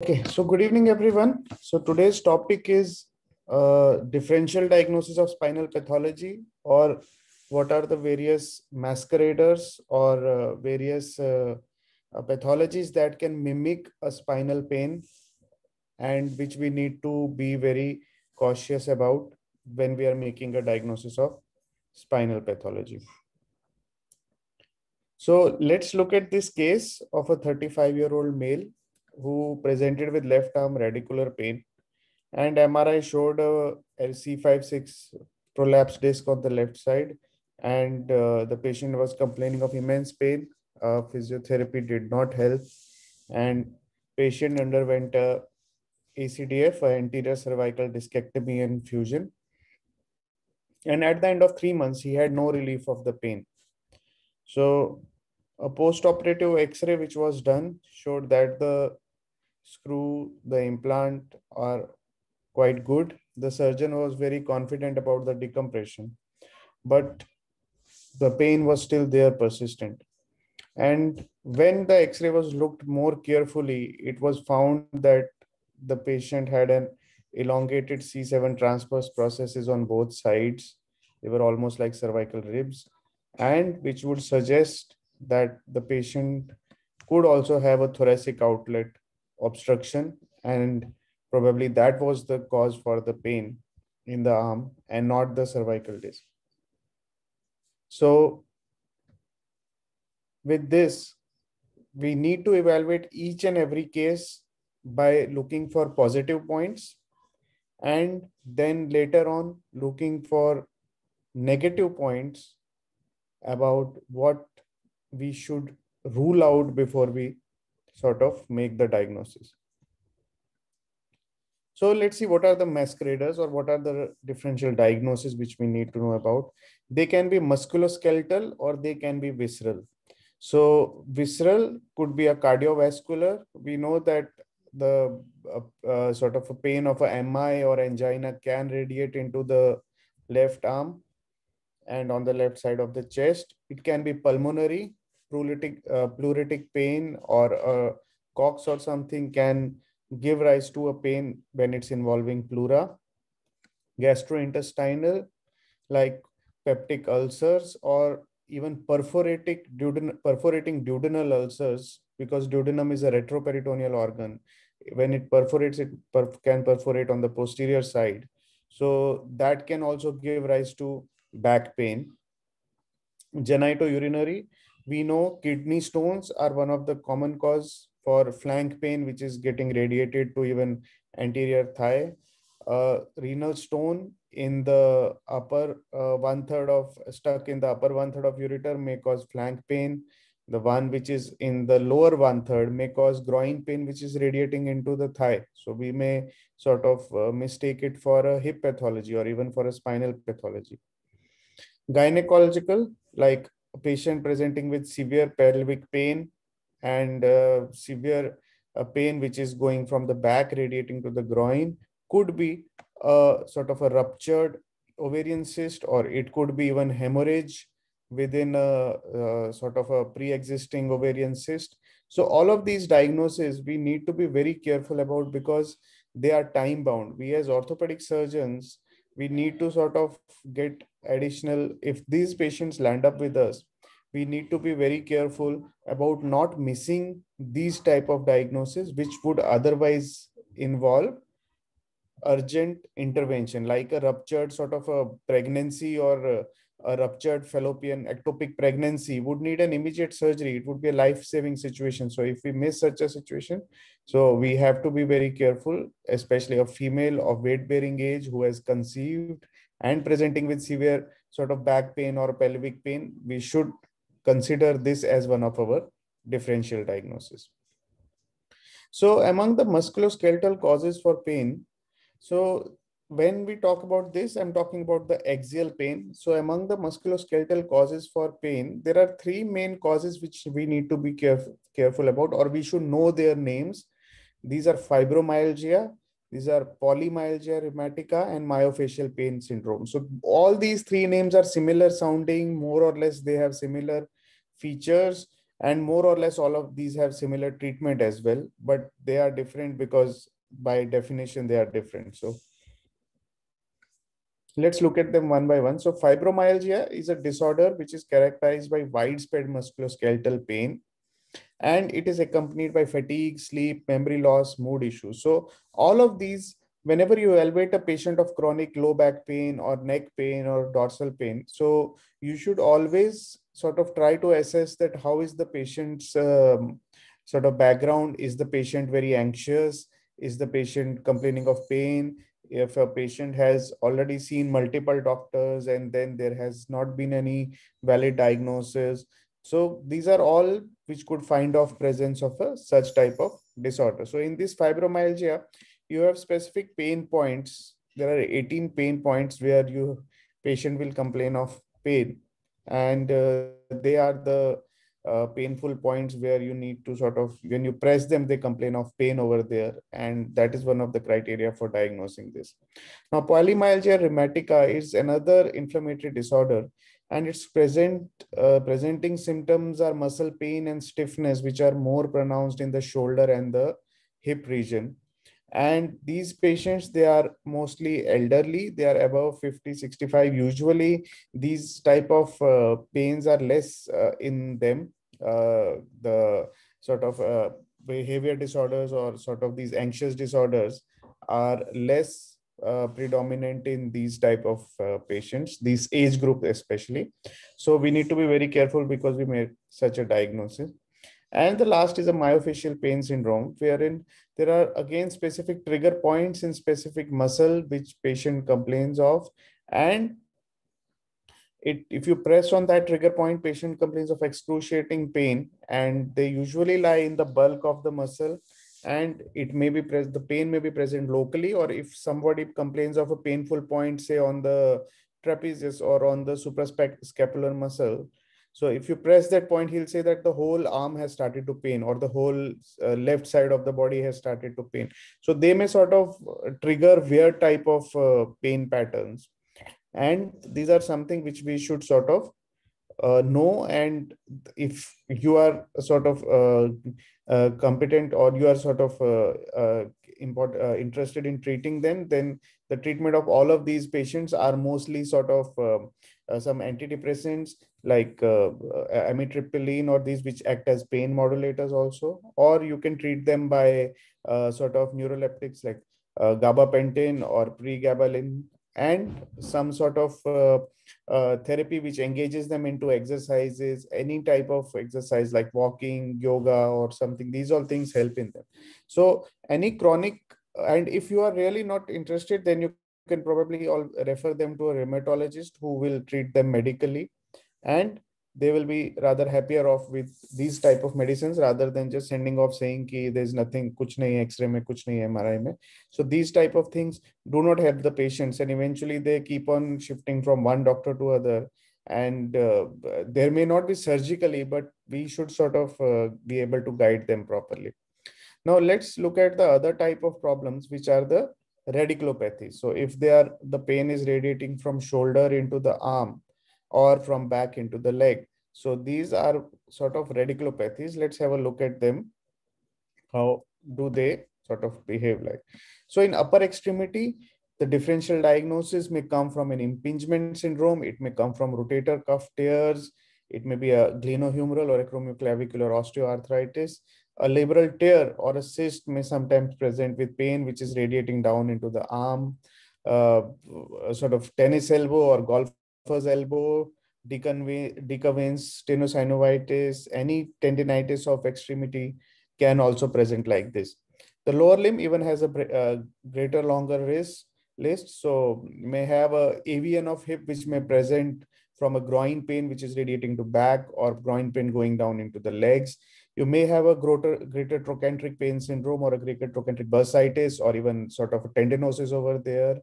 Okay, so good evening, everyone. So today's topic is uh, differential diagnosis of spinal pathology, or what are the various masqueraders or uh, various uh, uh, pathologies that can mimic a spinal pain and which we need to be very cautious about when we are making a diagnosis of spinal pathology. So let's look at this case of a 35 year old male who presented with left arm radicular pain, and MRI showed a LC56 prolapsed disc on the left side, and uh, the patient was complaining of immense pain. Uh, physiotherapy did not help, and patient underwent a ACDF, a anterior cervical discectomy and fusion. And at the end of three months, he had no relief of the pain. So a post-operative X-ray which was done showed that the screw, the implant are quite good. The surgeon was very confident about the decompression, but the pain was still there, persistent. And when the x ray was looked more carefully, it was found that the patient had an elongated C7 transverse processes on both sides. They were almost like cervical ribs, and which would suggest that the patient could also have a thoracic outlet obstruction and probably that was the cause for the pain in the arm and not the cervical disc so with this we need to evaluate each and every case by looking for positive points and then later on looking for negative points about what we should rule out before we sort of make the diagnosis. So let's see what are the masqueraders or what are the differential diagnoses which we need to know about. They can be musculoskeletal or they can be visceral. So visceral could be a cardiovascular. We know that the uh, uh, sort of a pain of a MI or angina can radiate into the left arm and on the left side of the chest. It can be pulmonary pleuritic, uh, pleuritic pain or a cox or something can give rise to a pain when it's involving pleura. Gastrointestinal, like peptic ulcers or even duoden, perforating duodenal ulcers because duodenum is a retroperitoneal organ. When it perforates, it perf can perforate on the posterior side. So that can also give rise to back pain. Genitourinary, we know kidney stones are one of the common cause for flank pain, which is getting radiated to even anterior thigh. Uh, renal stone in the upper uh, one third of stuck in the upper one third of ureter may cause flank pain. The one which is in the lower one third may cause groin pain, which is radiating into the thigh. So we may sort of uh, mistake it for a hip pathology or even for a spinal pathology. Gynecological, like patient presenting with severe pelvic pain and uh, severe uh, pain which is going from the back radiating to the groin could be a uh, sort of a ruptured ovarian cyst or it could be even hemorrhage within a, a uh, sort of a pre-existing ovarian cyst so all of these diagnoses we need to be very careful about because they are time bound we as orthopedic surgeons we need to sort of get additional if these patients land up with us we need to be very careful about not missing these type of diagnoses which would otherwise involve urgent intervention like a ruptured sort of a pregnancy or a ruptured fallopian ectopic pregnancy would need an immediate surgery it would be a life-saving situation so if we miss such a situation so we have to be very careful especially a female of weight-bearing age who has conceived and presenting with severe sort of back pain or pelvic pain we should consider this as one of our differential diagnosis so among the musculoskeletal causes for pain so when we talk about this, I'm talking about the axial pain. So among the musculoskeletal causes for pain, there are three main causes which we need to be careful, careful about or we should know their names. These are fibromyalgia, these are polymyalgia rheumatica and myofascial pain syndrome. So all these three names are similar sounding, more or less they have similar features and more or less all of these have similar treatment as well, but they are different because by definition they are different. So Let's look at them one by one. So fibromyalgia is a disorder which is characterized by widespread musculoskeletal pain and it is accompanied by fatigue, sleep, memory loss, mood issues. So all of these, whenever you evaluate a patient of chronic low back pain or neck pain or dorsal pain, so you should always sort of try to assess that how is the patient's um, sort of background? Is the patient very anxious? Is the patient complaining of pain? if a patient has already seen multiple doctors and then there has not been any valid diagnosis so these are all which could find off presence of a such type of disorder so in this fibromyalgia you have specific pain points there are 18 pain points where your patient will complain of pain and uh, they are the uh, painful points where you need to sort of when you press them they complain of pain over there and that is one of the criteria for diagnosing this now polymyalgia rheumatica is another inflammatory disorder and its present uh, presenting symptoms are muscle pain and stiffness which are more pronounced in the shoulder and the hip region and these patients they are mostly elderly they are above 50 65 usually these type of uh, pains are less uh, in them uh, the sort of uh, behavior disorders or sort of these anxious disorders are less uh, predominant in these type of uh, patients this age group especially so we need to be very careful because we made such a diagnosis and the last is a myofascial pain syndrome, wherein there are again specific trigger points in specific muscle which patient complains of and it if you press on that trigger point patient complains of excruciating pain and they usually lie in the bulk of the muscle and it may be press the pain may be present locally or if somebody complains of a painful point say on the trapezius or on the suprascapular muscle so if you press that point, he'll say that the whole arm has started to pain or the whole uh, left side of the body has started to pain. So they may sort of uh, trigger weird type of uh, pain patterns. And these are something which we should sort of uh, know. And if you are sort of uh, uh, competent or you are sort of import, interested in treating them, then the treatment of all of these patients are mostly sort of um, uh, some antidepressants like uh, uh, amitriptyline or these which act as pain modulators also or you can treat them by uh, sort of neuroleptics like uh, gabapentin or pregabalin and some sort of uh, therapy which engages them into exercises any type of exercise like walking yoga or something these all things help in them so any chronic and if you are really not interested then you can probably all refer them to a rheumatologist who will treat them medically and they will be rather happier off with these type of medicines rather than just sending off saying ki there's nothing kuch nahi x-ray mein kuch nahi mri mein so these type of things do not help the patients and eventually they keep on shifting from one doctor to other and uh, there may not be surgically but we should sort of uh, be able to guide them properly now let's look at the other type of problems which are the radiculopathy. So if they are the pain is radiating from shoulder into the arm or from back into the leg. So these are sort of radiculopathies. Let's have a look at them. How do they sort of behave like? So in upper extremity, the differential diagnosis may come from an impingement syndrome. It may come from rotator cuff tears, it may be a glenohumeral or a acromioclavicular osteoarthritis. A labral tear or a cyst may sometimes present with pain, which is radiating down into the arm, uh, sort of tennis elbow or golfer's elbow, decurvence, tenosynovitis, any tendinitis of extremity can also present like this. The lower limb even has a uh, greater longer risk list, so may have a avian of hip which may present from a groin pain which is radiating to back or groin pain going down into the legs. You may have a greater, greater trochanteric pain syndrome or a greater trochanteric bursitis or even sort of a tendinosis over there.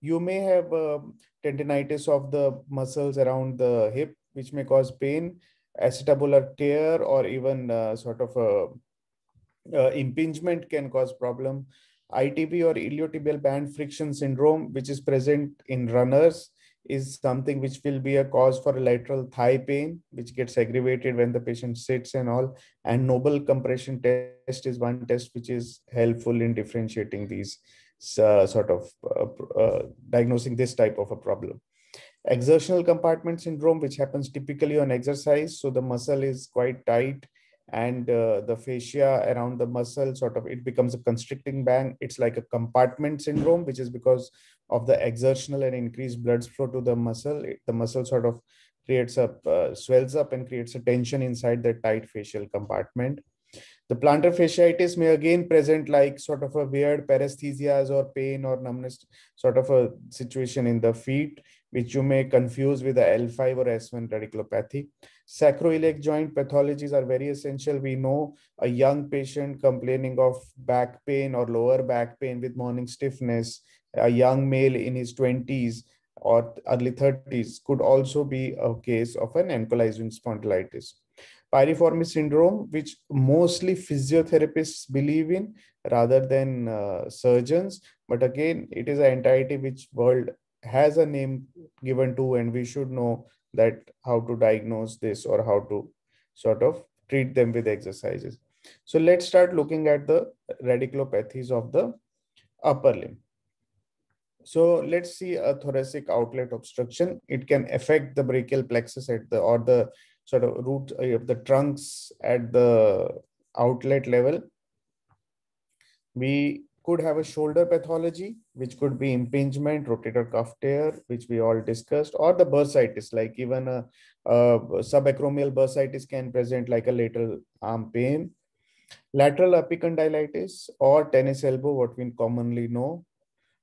You may have um, tendinitis of the muscles around the hip, which may cause pain, acetabular tear, or even uh, sort of a uh, impingement can cause problem. ITB or iliotibial band friction syndrome, which is present in runners, is something which will be a cause for lateral thigh pain, which gets aggravated when the patient sits and all. And noble compression test is one test which is helpful in differentiating these uh, sort of uh, uh, diagnosing this type of a problem. Exertional compartment syndrome, which happens typically on exercise. So the muscle is quite tight and uh, the fascia around the muscle sort of it becomes a constricting band it's like a compartment syndrome which is because of the exertional and increased blood flow to the muscle it, the muscle sort of creates a uh, swells up and creates a tension inside the tight facial compartment the plantar fasciitis may again present like sort of a weird paresthesias or pain or numbness sort of a situation in the feet which you may confuse with the l5 or s1 radiculopathy Sacroiliac joint pathologies are very essential. We know a young patient complaining of back pain or lower back pain with morning stiffness, a young male in his 20s or early 30s could also be a case of an ankylosing spondylitis. Piriformis syndrome, which mostly physiotherapists believe in rather than uh, surgeons. But again, it is an entity which world has a name given to and we should know that how to diagnose this or how to sort of treat them with exercises. So let's start looking at the radiculopathies of the upper limb. So let's see a thoracic outlet obstruction. It can affect the brachial plexus at the or the sort of root of uh, the trunks at the outlet level. We could have a shoulder pathology, which could be impingement, rotator cuff tear, which we all discussed, or the bursitis, like even a, a subacromial bursitis can present like a lateral arm pain, lateral epicondylitis, or tennis elbow, what we commonly know,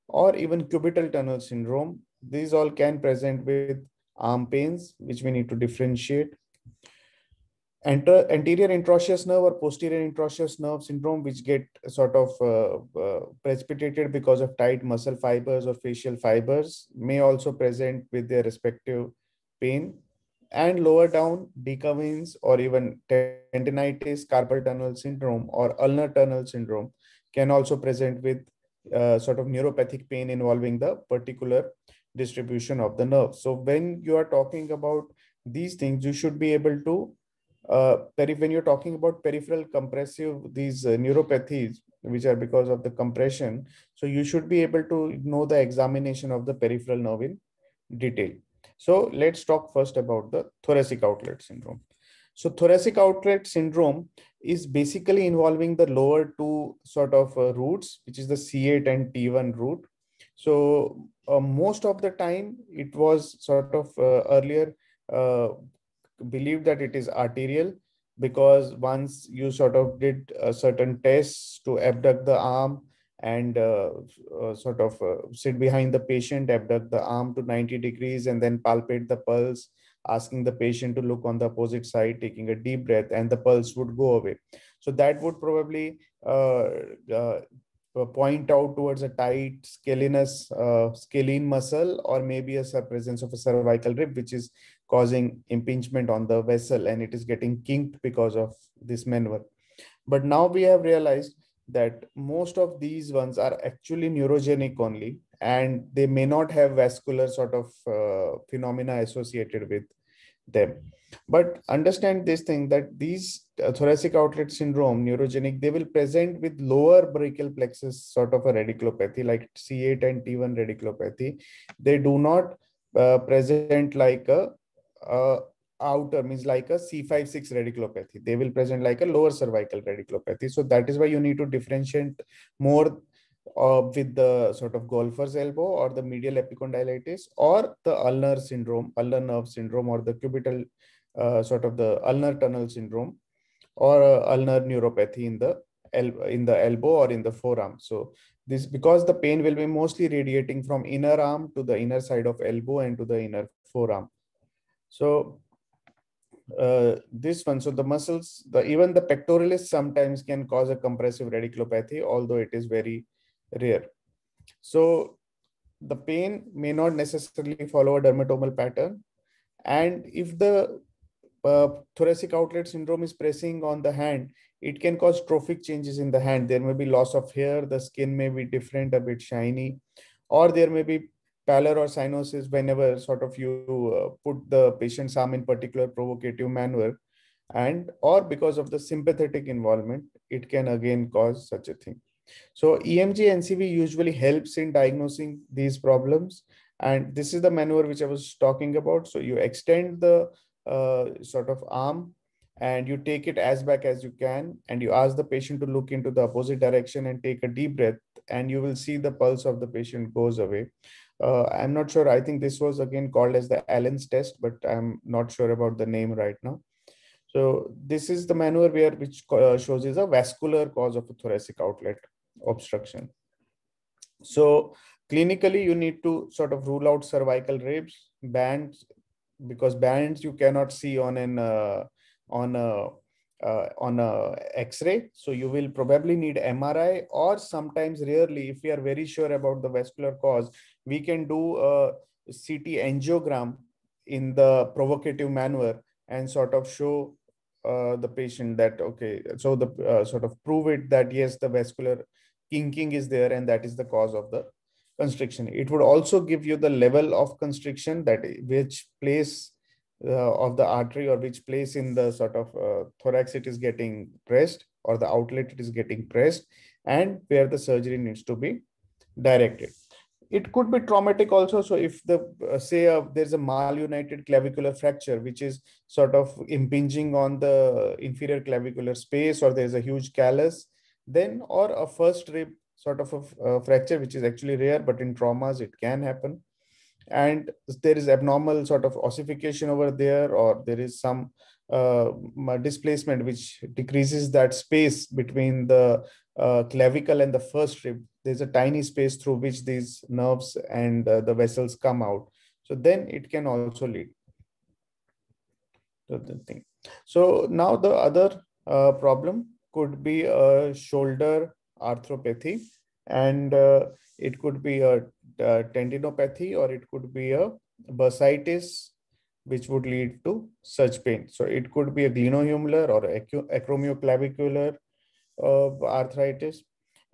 or even cubital tunnel syndrome. These all can present with arm pains, which we need to differentiate. Enter anterior intraosseous nerve or posterior intraosseous nerve syndrome, which get sort of uh, uh, precipitated because of tight muscle fibers or facial fibers, may also present with their respective pain. And lower down, decurvins or even tendinitis, carpal tunnel syndrome or ulnar tunnel syndrome can also present with uh, sort of neuropathic pain involving the particular distribution of the nerve. So when you are talking about these things, you should be able to uh, when you're talking about peripheral compressive these uh, neuropathies which are because of the compression so you should be able to know the examination of the peripheral nerve in detail so let's talk first about the thoracic outlet syndrome so thoracic outlet syndrome is basically involving the lower two sort of uh, roots which is the c8 and t1 root so uh, most of the time it was sort of uh, earlier uh, believe that it is arterial because once you sort of did uh, certain tests to abduct the arm and uh, uh, sort of uh, sit behind the patient, abduct the arm to 90 degrees, and then palpate the pulse, asking the patient to look on the opposite side, taking a deep breath, and the pulse would go away. So that would probably uh, uh, point out towards a tight scalenus, scalene muscle, or maybe a presence of a cervical rib, which is causing impingement on the vessel and it is getting kinked because of this maneuver. But now we have realized that most of these ones are actually neurogenic only and they may not have vascular sort of uh, phenomena associated with them but understand this thing that these uh, thoracic outlet syndrome neurogenic they will present with lower brachial plexus sort of a radiculopathy like c8 and t1 radiculopathy they do not uh, present like a uh, outer means like a C5-6 radiculopathy. They will present like a lower cervical radiculopathy. So that is why you need to differentiate more uh, with the sort of golfer's elbow or the medial epicondylitis or the ulnar syndrome, ulnar nerve syndrome or the cubital uh, sort of the ulnar tunnel syndrome or uh, ulnar neuropathy in the in the elbow or in the forearm. So this because the pain will be mostly radiating from inner arm to the inner side of elbow and to the inner forearm. So uh, this one, so the muscles, the even the pectoralis sometimes can cause a compressive radiculopathy, although it is very rare. So the pain may not necessarily follow a dermatomal pattern. And if the uh, thoracic outlet syndrome is pressing on the hand, it can cause trophic changes in the hand. There may be loss of hair, the skin may be different, a bit shiny, or there may be pallor or cyanosis whenever sort of you uh, put the patient's arm in particular provocative maneuver and or because of the sympathetic involvement it can again cause such a thing so emg ncv usually helps in diagnosing these problems and this is the maneuver which i was talking about so you extend the uh, sort of arm and you take it as back as you can and you ask the patient to look into the opposite direction and take a deep breath and you will see the pulse of the patient goes away uh, I'm not sure. I think this was again called as the Allen's test, but I'm not sure about the name right now. So this is the maneuver where which uh, shows is a vascular cause of a thoracic outlet obstruction. So clinically, you need to sort of rule out cervical ribs, bands, because bands you cannot see on an uh, on a uh, on a x-ray so you will probably need mri or sometimes rarely if we are very sure about the vascular cause we can do a CT angiogram in the provocative manner and sort of show uh, the patient that okay so the uh, sort of prove it that yes the vascular kinking is there and that is the cause of the constriction it would also give you the level of constriction that which place uh, of the artery or which place in the sort of uh, thorax it is getting pressed or the outlet it is getting pressed and where the surgery needs to be directed it could be traumatic also so if the uh, say uh, there's a malunited clavicular fracture which is sort of impinging on the inferior clavicular space or there's a huge callus then or a first rib sort of a, uh, fracture which is actually rare but in traumas it can happen and there is abnormal sort of ossification over there or there is some uh, displacement which decreases that space between the uh, clavicle and the first rib there's a tiny space through which these nerves and uh, the vessels come out. So then it can also lead to the thing. So now the other uh, problem could be a shoulder arthropathy and uh, it could be a, a uh, tendinopathy or it could be a bursitis which would lead to such pain. So it could be a glenohumeral or acromioclavicular uh, arthritis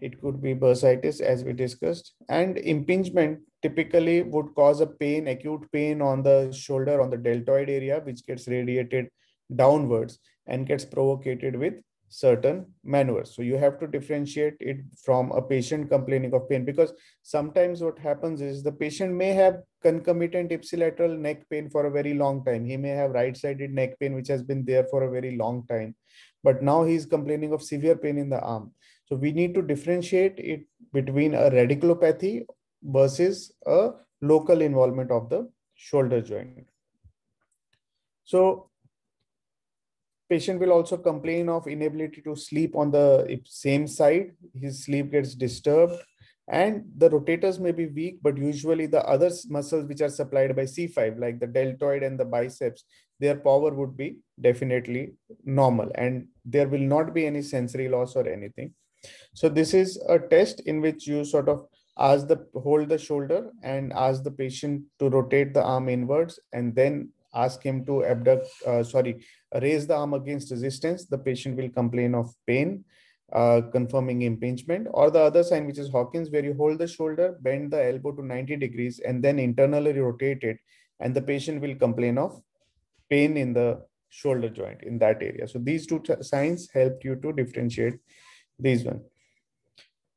it could be bursitis, as we discussed. And impingement typically would cause a pain, acute pain on the shoulder, on the deltoid area, which gets radiated downwards and gets provocated with certain maneuvers. So you have to differentiate it from a patient complaining of pain because sometimes what happens is the patient may have concomitant ipsilateral neck pain for a very long time. He may have right-sided neck pain which has been there for a very long time. But now he's complaining of severe pain in the arm. So we need to differentiate it between a radiculopathy versus a local involvement of the shoulder joint. So patient will also complain of inability to sleep on the same side. His sleep gets disturbed and the rotators may be weak, but usually the other muscles which are supplied by C5, like the deltoid and the biceps, their power would be definitely normal and there will not be any sensory loss or anything. So this is a test in which you sort of ask the hold the shoulder and ask the patient to rotate the arm inwards and then ask him to abduct uh, sorry raise the arm against resistance the patient will complain of pain uh, confirming impingement or the other sign which is hawkins where you hold the shoulder bend the elbow to 90 degrees and then internally rotate it and the patient will complain of pain in the shoulder joint in that area so these two signs help you to differentiate these one.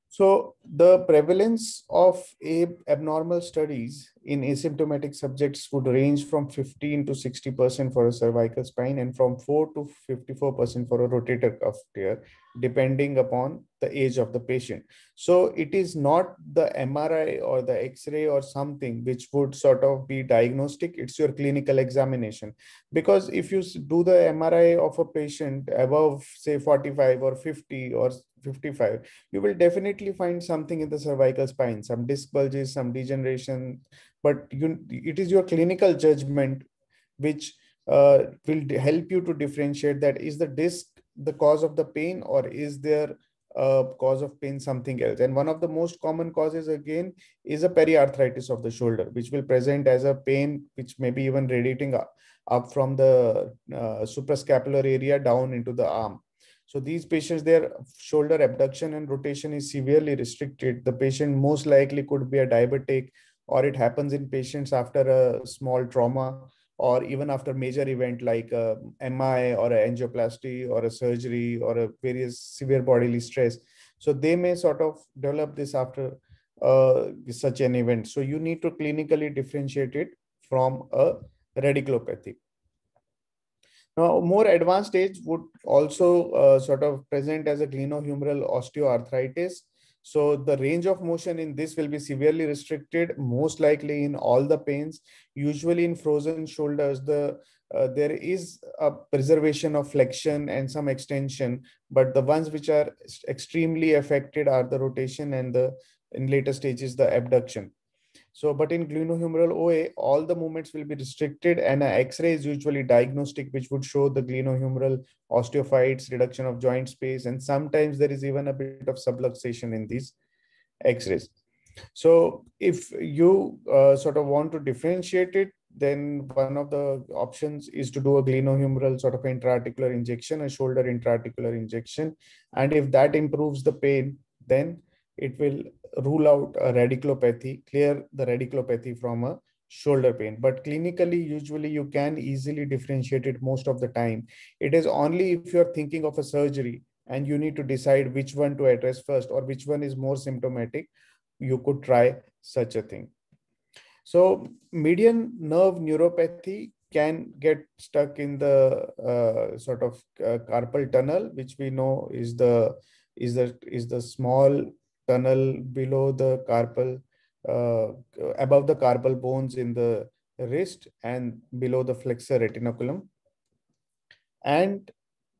So the prevalence of abnormal studies in asymptomatic subjects would range from 15 to 60% for a cervical spine and from 4 to 54% for a rotator cuff tear, depending upon the age of the patient. So it is not the MRI or the X-ray or something which would sort of be diagnostic. It's your clinical examination. Because if you do the MRI of a patient above, say, 45 or 50 or 55 you will definitely find something in the cervical spine some disc bulges some degeneration but you it is your clinical judgment which uh, will help you to differentiate that is the disc the cause of the pain or is there a uh, cause of pain something else and one of the most common causes again is a periarthritis of the shoulder which will present as a pain which may be even radiating up, up from the uh, suprascapular area down into the arm so these patients, their shoulder abduction and rotation is severely restricted. The patient most likely could be a diabetic or it happens in patients after a small trauma or even after major event like uh, a MI or an angioplasty or a surgery or a various severe bodily stress. So they may sort of develop this after uh, such an event. So you need to clinically differentiate it from a radiculopathy. Now, more advanced stage would also uh, sort of present as a glenohumeral osteoarthritis. So the range of motion in this will be severely restricted, most likely in all the pains. Usually in frozen shoulders, the uh, there is a preservation of flexion and some extension, but the ones which are extremely affected are the rotation and the in later stages the abduction. So, but in glenohumeral OA, all the movements will be restricted and an X-ray is usually diagnostic, which would show the glenohumeral osteophytes, reduction of joint space, and sometimes there is even a bit of subluxation in these X-rays. So if you uh, sort of want to differentiate it, then one of the options is to do a glenohumeral sort of intraarticular injection, a shoulder intraarticular injection. And if that improves the pain, then it will rule out a radiculopathy, clear the radiculopathy from a shoulder pain. But clinically, usually you can easily differentiate it most of the time. It is only if you're thinking of a surgery and you need to decide which one to address first or which one is more symptomatic, you could try such a thing. So median nerve neuropathy can get stuck in the uh, sort of uh, carpal tunnel, which we know is the is the is the small tunnel below the carpal, uh, above the carpal bones in the wrist and below the flexor retinaculum. And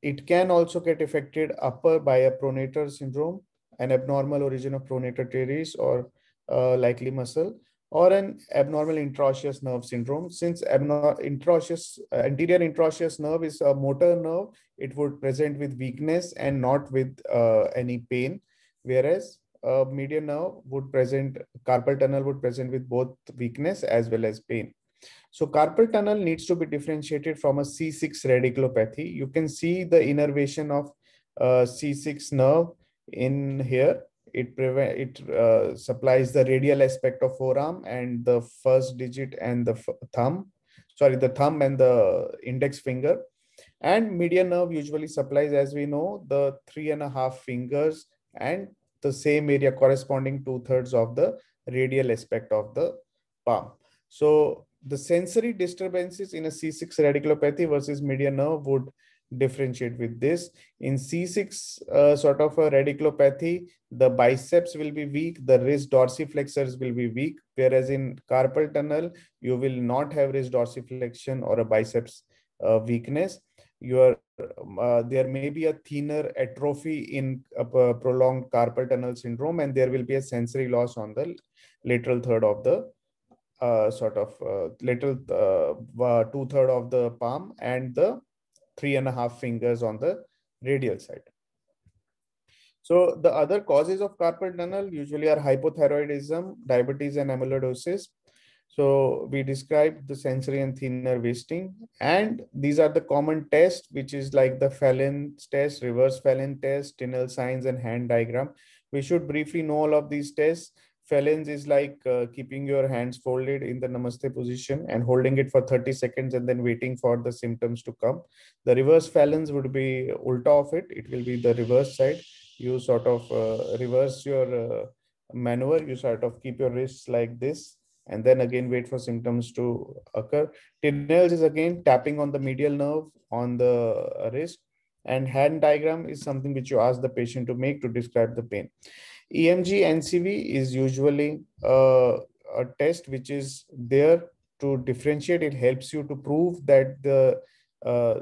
it can also get affected upper by a pronator syndrome, an abnormal origin of pronator teres or uh, likely muscle, or an abnormal intraosseous nerve syndrome. Since intraosseous, uh, anterior intraosseous nerve is a motor nerve, it would present with weakness and not with uh, any pain, whereas a median nerve would present carpal tunnel would present with both weakness as well as pain. So carpal tunnel needs to be differentiated from a C6 radiculopathy. You can see the innervation of uh, C6 nerve in here. It prevent it uh, supplies the radial aspect of forearm and the first digit and the thumb, sorry, the thumb and the index finger. And median nerve usually supplies, as we know, the three and a half fingers and the same area corresponding two thirds of the radial aspect of the palm. So the sensory disturbances in a C6 radiculopathy versus median nerve would differentiate with this. In C6 uh, sort of a radiculopathy, the biceps will be weak, the wrist dorsiflexors will be weak, whereas in carpal tunnel, you will not have wrist dorsiflexion or a biceps uh, weakness your um, uh, there may be a thinner atrophy in a uh, prolonged carpal tunnel syndrome and there will be a sensory loss on the lateral third of the uh, sort of uh, lateral uh, two third of the palm and the three and a half fingers on the radial side. So the other causes of carpal tunnel usually are hypothyroidism, diabetes and amyloidosis, so we described the sensory and thinner wasting, and these are the common tests, which is like the Fallon's test, reverse Fallon test, Tinel signs, and hand diagram. We should briefly know all of these tests. Fallon's is like uh, keeping your hands folded in the namaste position and holding it for 30 seconds and then waiting for the symptoms to come. The reverse Fallon's would be ulta of it. It will be the reverse side. You sort of uh, reverse your uh, maneuver. You sort of keep your wrists like this and then again wait for symptoms to occur. Tinnels is again tapping on the medial nerve on the wrist and hand diagram is something which you ask the patient to make to describe the pain. EMG NCV is usually uh, a test which is there to differentiate. It helps you to prove that the uh,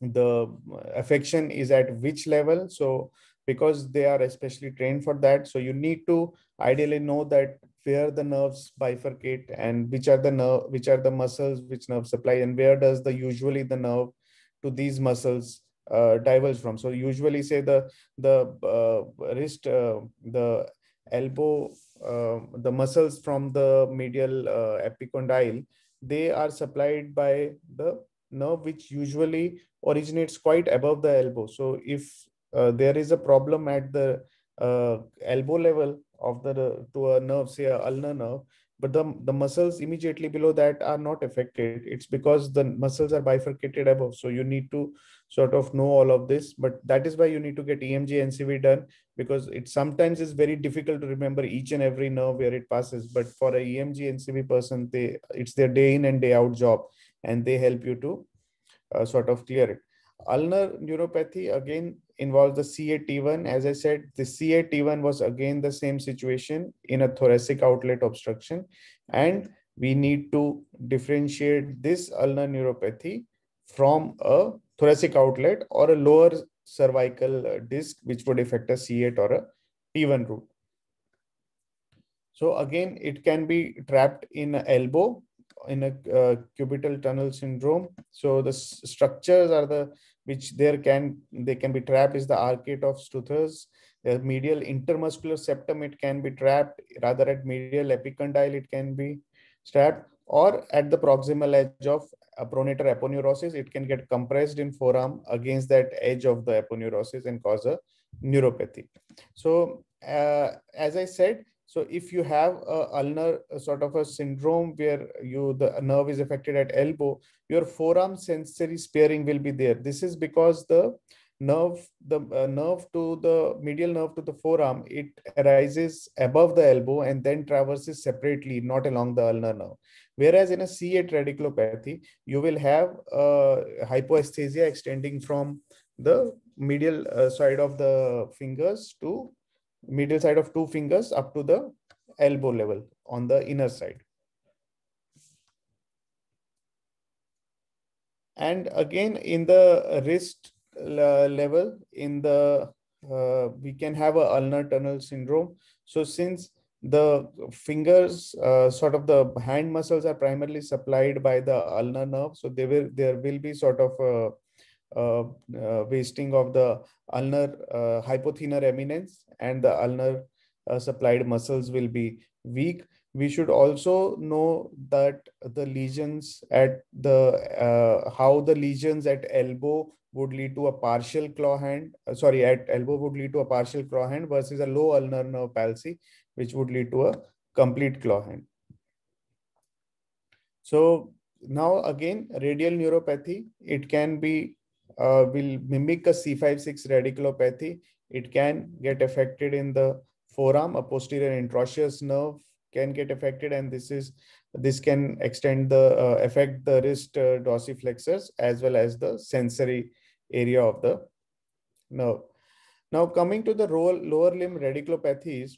the affection is at which level. So because they are especially trained for that, so you need to ideally know that where the nerves bifurcate and which are the nerve which are the muscles which nerve supply and where does the usually the nerve to these muscles uh, diverge from so usually say the the uh, wrist uh, the elbow uh, the muscles from the medial uh, epicondyle they are supplied by the nerve which usually originates quite above the elbow so if uh, there is a problem at the uh, elbow level of the to a nerve, say a ulnar nerve, but the, the muscles immediately below that are not affected. It's because the muscles are bifurcated above. So you need to sort of know all of this, but that is why you need to get EMG NCV done because it sometimes is very difficult to remember each and every nerve where it passes. But for a EMG NCV person, they it's their day in and day out job, and they help you to uh, sort of clear it. Ulnar neuropathy again involves the CAT1. As I said, the CAT1 was again the same situation in a thoracic outlet obstruction. And we need to differentiate this ulnar neuropathy from a thoracic outlet or a lower cervical uh, disc, which would affect a C8 or a T1 root. So again, it can be trapped in elbow in a uh, cubital tunnel syndrome so the structures are the which there can they can be trapped is the arcade of Struthers the medial intermuscular septum it can be trapped rather at medial epicondyle it can be trapped or at the proximal edge of a pronator aponeurosis it can get compressed in forearm against that edge of the aponeurosis and cause a neuropathy so uh, as i said so if you have a ulnar a sort of a syndrome where you the nerve is affected at elbow, your forearm sensory sparing will be there. This is because the nerve the uh, nerve to the medial nerve to the forearm it arises above the elbow and then traverses separately not along the ulnar nerve whereas in a c8 radiculopathy you will have uh, hypoesthesia extending from the medial uh, side of the fingers to middle side of two fingers up to the elbow level on the inner side. And again, in the wrist uh, level, in the uh, we can have a ulnar tunnel syndrome. So since the fingers, uh, sort of the hand muscles are primarily supplied by the ulnar nerve, so they will there will be sort of uh, uh, wasting of the ulnar uh, hypothenar eminence and the ulnar supplied muscles will be weak we should also know that the lesions at the uh, how the lesions at elbow would lead to a partial claw hand uh, sorry at elbow would lead to a partial claw hand versus a low ulnar nerve palsy which would lead to a complete claw hand so now again radial neuropathy it can be uh, will mimic a C5-6 radiculopathy. It can get affected in the forearm, a posterior interosseous nerve can get affected, and this is this can extend the uh, affect the wrist uh, dorsiflexors as well as the sensory area of the nerve. Now coming to the lower limb radiculopathies,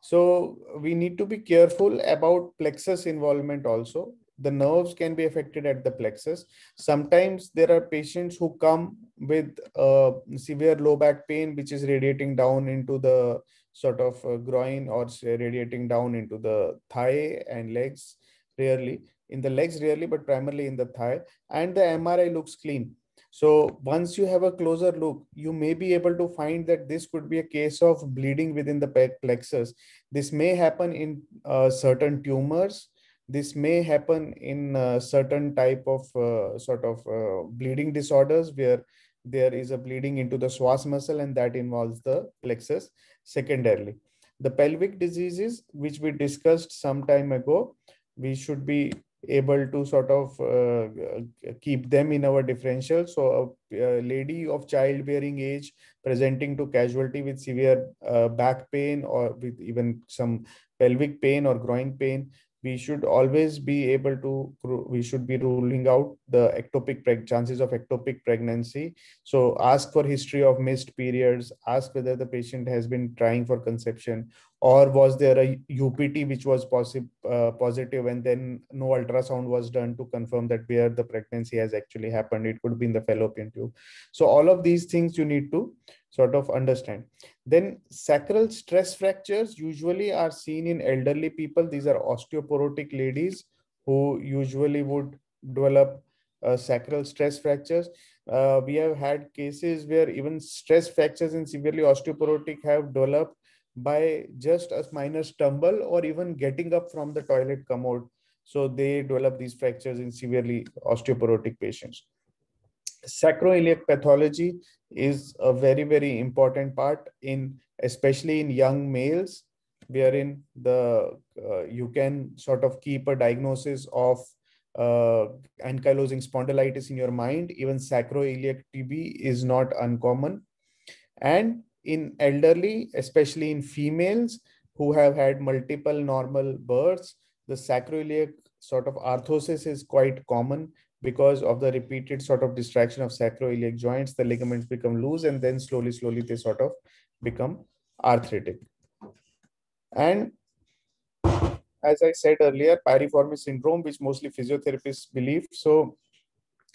so we need to be careful about plexus involvement also the nerves can be affected at the plexus. Sometimes there are patients who come with uh, severe low back pain, which is radiating down into the sort of uh, groin or radiating down into the thigh and legs, rarely. In the legs, rarely, but primarily in the thigh. And the MRI looks clean. So once you have a closer look, you may be able to find that this could be a case of bleeding within the plexus. This may happen in uh, certain tumors this may happen in certain type of uh, sort of uh, bleeding disorders where there is a bleeding into the psoas muscle and that involves the plexus secondarily the pelvic diseases which we discussed some time ago we should be able to sort of uh, uh, keep them in our differential so a, a lady of childbearing age presenting to casualty with severe uh, back pain or with even some pelvic pain or groin pain we should always be able to we should be ruling out the ectopic chances of ectopic pregnancy so ask for history of missed periods ask whether the patient has been trying for conception or was there a UPT which was uh, positive and then no ultrasound was done to confirm that where the pregnancy has actually happened? It could be in the fallopian tube. So all of these things you need to sort of understand. Then sacral stress fractures usually are seen in elderly people. These are osteoporotic ladies who usually would develop uh, sacral stress fractures. Uh, we have had cases where even stress fractures in severely osteoporotic have developed by just a minor stumble or even getting up from the toilet commode. So they develop these fractures in severely osteoporotic patients. Sacroiliac pathology is a very, very important part in, especially in young males, wherein the uh, you can sort of keep a diagnosis of uh, ankylosing spondylitis in your mind. Even sacroiliac TB is not uncommon. And in elderly, especially in females who have had multiple normal births, the sacroiliac sort of arthrosis is quite common because of the repeated sort of distraction of sacroiliac joints, the ligaments become loose and then slowly, slowly they sort of become arthritic. And as I said earlier, pyriformis syndrome, which mostly physiotherapists believe. So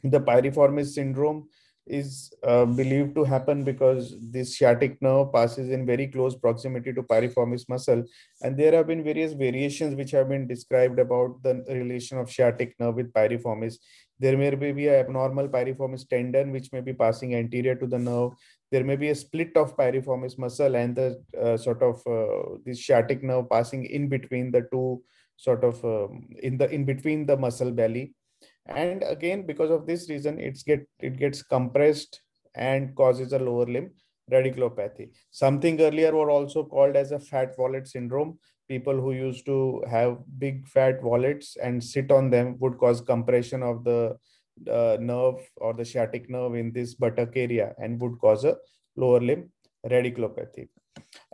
the pyriformis syndrome is uh, believed to happen because this sciatic nerve passes in very close proximity to piriformis muscle and there have been various variations which have been described about the relation of sciatic nerve with piriformis there may be an abnormal piriformis tendon which may be passing anterior to the nerve there may be a split of piriformis muscle and the uh, sort of uh, this sciatic nerve passing in between the two sort of um, in the in between the muscle belly and again because of this reason it's get it gets compressed and causes a lower limb radiculopathy something earlier were also called as a fat wallet syndrome people who used to have big fat wallets and sit on them would cause compression of the uh, nerve or the sciatic nerve in this buttock area and would cause a lower limb radiculopathy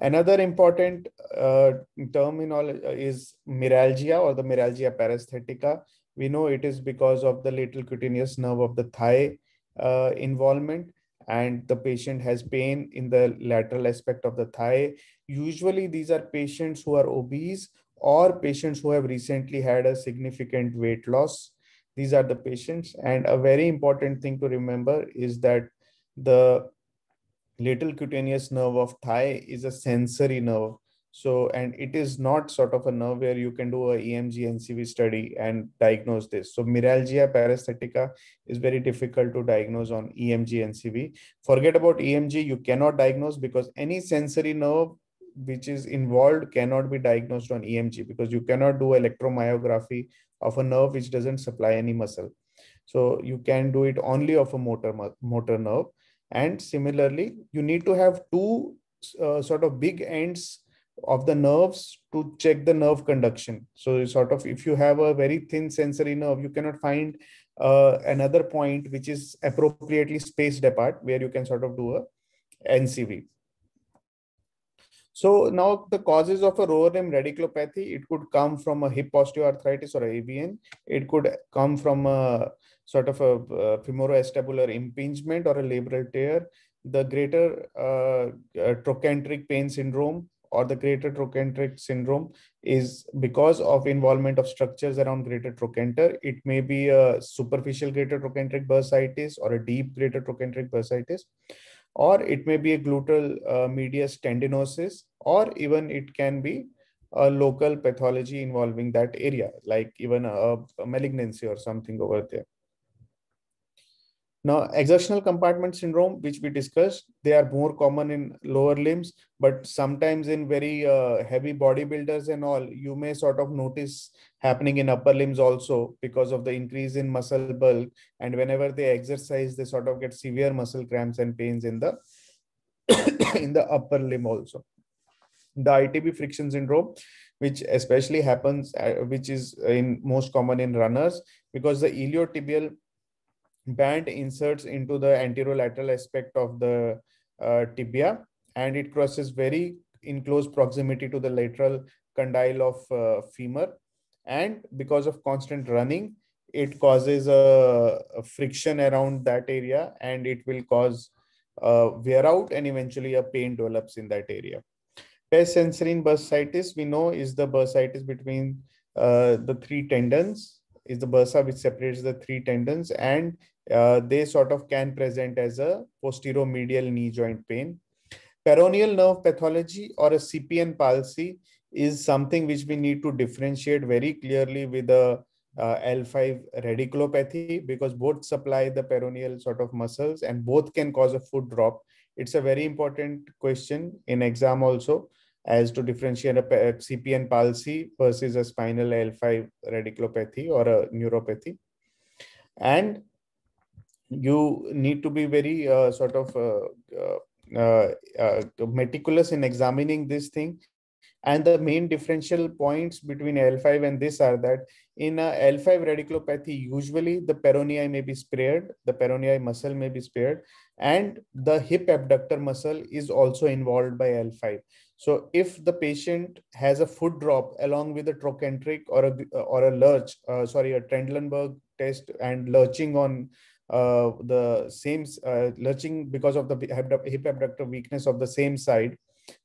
another important uh, uh is myalgia or the myalgia paresthetica we know it is because of the lateral cutaneous nerve of the thigh uh, involvement and the patient has pain in the lateral aspect of the thigh. Usually these are patients who are obese or patients who have recently had a significant weight loss. These are the patients. And a very important thing to remember is that the lateral cutaneous nerve of thigh is a sensory nerve so, and it is not sort of a nerve where you can do a EMG NCV study and diagnose this. So, myalgia parasthetica is very difficult to diagnose on EMG NCV. Forget about EMG, you cannot diagnose because any sensory nerve which is involved cannot be diagnosed on EMG because you cannot do electromyography of a nerve which doesn't supply any muscle. So, you can do it only of a motor, motor nerve. And similarly, you need to have two uh, sort of big ends of the nerves to check the nerve conduction. So sort of if you have a very thin sensory nerve, you cannot find uh, another point which is appropriately spaced apart where you can sort of do a NCV. So now the causes of a lower limb radiculopathy, it could come from a hip osteoarthritis or AVN. It could come from a sort of a, a femoroacetabular impingement or a labral tear. The greater uh, uh trochanteric pain syndrome, or the greater trochanteric syndrome is because of involvement of structures around greater trochanter. It may be a superficial greater trochanteric bursitis or a deep greater trochanteric bursitis, or it may be a gluteal uh, medius tendinosis, or even it can be a local pathology involving that area, like even a, a malignancy or something over there. Now, exertional compartment syndrome, which we discussed, they are more common in lower limbs, but sometimes in very uh, heavy bodybuilders and all, you may sort of notice happening in upper limbs also because of the increase in muscle bulk. And whenever they exercise, they sort of get severe muscle cramps and pains in the in the upper limb also. The ITB friction syndrome, which especially happens, uh, which is in most common in runners, because the iliotibial band inserts into the anterolateral aspect of the uh, tibia and it crosses very in close proximity to the lateral condyle of uh, femur and because of constant running it causes a, a friction around that area and it will cause uh, wear out and eventually a pain develops in that area pes sensorin bursitis we know is the bursitis between uh, the three tendons is the bursa which separates the three tendons and uh, they sort of can present as a posterior medial knee joint pain. Peroneal nerve pathology or a CPN palsy is something which we need to differentiate very clearly with a uh, L5 radiculopathy because both supply the peroneal sort of muscles and both can cause a foot drop. It's a very important question in exam also as to differentiate a CPN palsy versus a spinal L5 radiculopathy or a neuropathy. And you need to be very uh, sort of uh, uh, uh, meticulous in examining this thing and the main differential points between L5 and this are that in a L5 radiculopathy, usually the peronei may be spared, the peronei muscle may be spared, and the hip abductor muscle is also involved by L5. So if the patient has a foot drop along with a trochanteric or a, or a lurch, uh, sorry, a Trendelenburg test and lurching on uh, the same uh, lurching because of the hip abductor weakness of the same side,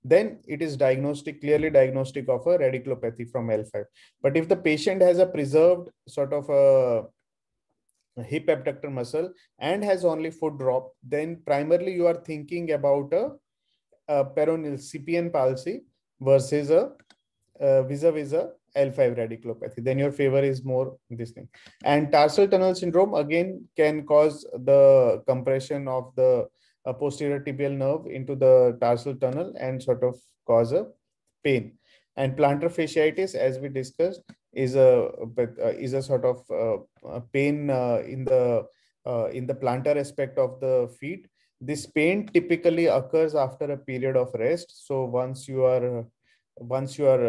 then it is diagnostic, clearly diagnostic of a radiculopathy from L5. But if the patient has a preserved sort of a hip abductor muscle and has only foot drop, then primarily you are thinking about a, a peroneal CPN palsy versus a vis-a-vis -vis a L5 radiculopathy. Then your favor is more this thing. And tarsal tunnel syndrome again can cause the compression of the uh, posterior tibial nerve into the tarsal tunnel and sort of cause a pain. And plantar fasciitis, as we discussed, is a uh, is a sort of uh, pain uh, in the uh, in the plantar aspect of the feet. This pain typically occurs after a period of rest. So once you are once you are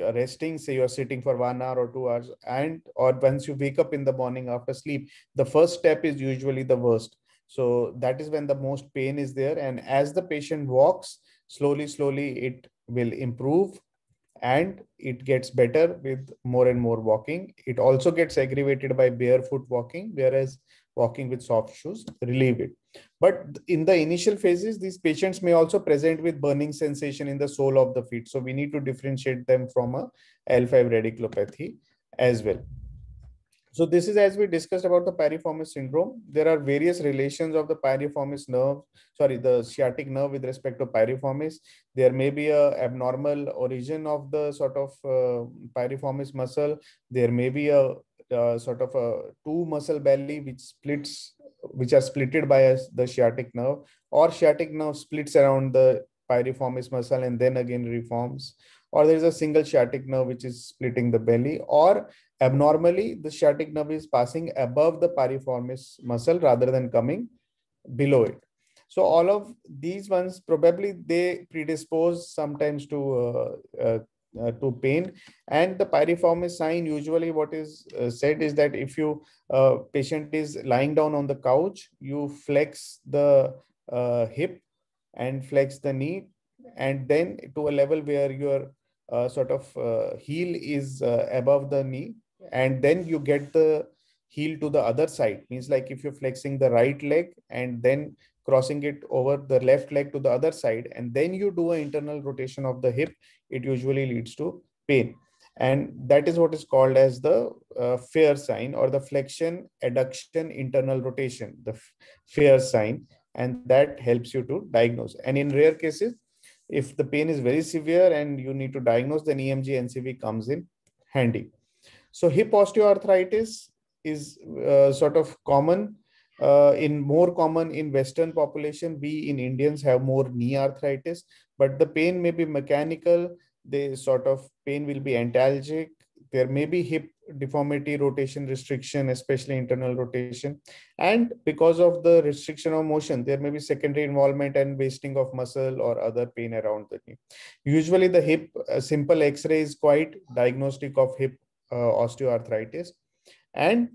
uh, resting say you are sitting for 1 hour or 2 hours and or once you wake up in the morning after sleep the first step is usually the worst so that is when the most pain is there and as the patient walks slowly slowly it will improve and it gets better with more and more walking it also gets aggravated by barefoot walking whereas walking with soft shoes relieve it but in the initial phases, these patients may also present with burning sensation in the sole of the feet. So we need to differentiate them from a L5 radiculopathy as well. So this is as we discussed about the piriformis syndrome. There are various relations of the piriformis nerve, sorry, the sciatic nerve with respect to piriformis. There may be a abnormal origin of the sort of uh, piriformis muscle. There may be a uh, sort of a two muscle belly which splits which are splitted by a, the sciatic nerve or sciatic nerve splits around the piriformis muscle and then again reforms or there is a single sciatic nerve which is splitting the belly or abnormally the sciatic nerve is passing above the piriformis muscle rather than coming below it so all of these ones probably they predispose sometimes to uh, uh, uh, to pain and the piriformis sign usually what is uh, said is that if you uh, patient is lying down on the couch you flex the uh, hip and flex the knee and then to a level where your uh, sort of uh, heel is above the knee and then you get the heel to the other side means like if you're flexing the right leg and then crossing it over the left leg to the other side and then you do an internal rotation of the hip it usually leads to pain and that is what is called as the uh, fair sign or the flexion adduction internal rotation the fair sign and that helps you to diagnose and in rare cases if the pain is very severe and you need to diagnose then emg ncv comes in handy so hip osteoarthritis is uh, sort of common uh, in more common in western population we in indians have more knee arthritis but the pain may be mechanical the sort of pain will be antalgic there may be hip deformity rotation restriction especially internal rotation and because of the restriction of motion there may be secondary involvement and wasting of muscle or other pain around the knee usually the hip simple x-ray is quite diagnostic of hip uh, osteoarthritis and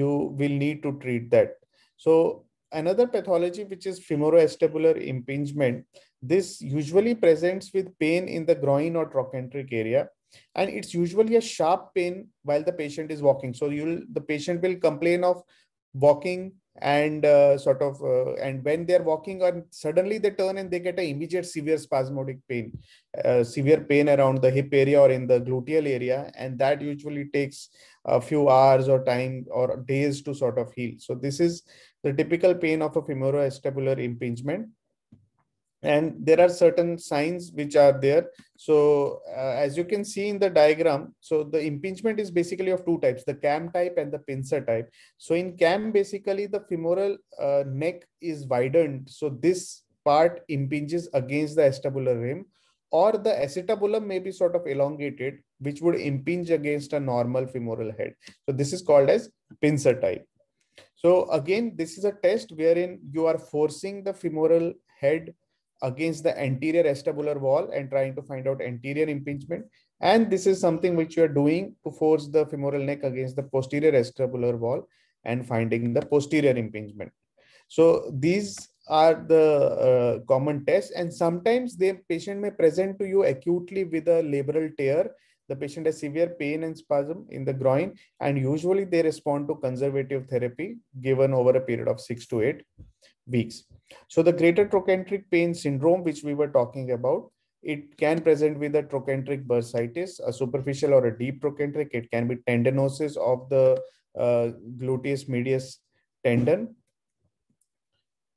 you will need to treat that so another pathology, which is femoroacetabular impingement, this usually presents with pain in the groin or trochanteric area. And it's usually a sharp pain while the patient is walking. So you'll the patient will complain of walking and uh, sort of uh, and when they're walking or suddenly they turn and they get an immediate severe spasmodic pain uh, severe pain around the hip area or in the gluteal area and that usually takes a few hours or time or days to sort of heal. So this is the typical pain of a femoroacetabular impingement. And there are certain signs which are there. So uh, as you can see in the diagram, so the impingement is basically of two types, the cam type and the pincer type. So in cam, basically the femoral uh, neck is widened. So this part impinges against the acetabular rim or the acetabulum may be sort of elongated, which would impinge against a normal femoral head. So this is called as pincer type. So again, this is a test wherein you are forcing the femoral head against the anterior acetabular wall and trying to find out anterior impingement. And this is something which you are doing to force the femoral neck against the posterior acetabular wall and finding the posterior impingement. So these are the uh, common tests and sometimes the patient may present to you acutely with a labral tear the patient has severe pain and spasm in the groin and usually they respond to conservative therapy given over a period of 6 to 8 weeks so the greater trochanteric pain syndrome which we were talking about it can present with a trochanteric bursitis a superficial or a deep trochanteric it can be tendinosis of the uh, gluteus medius tendon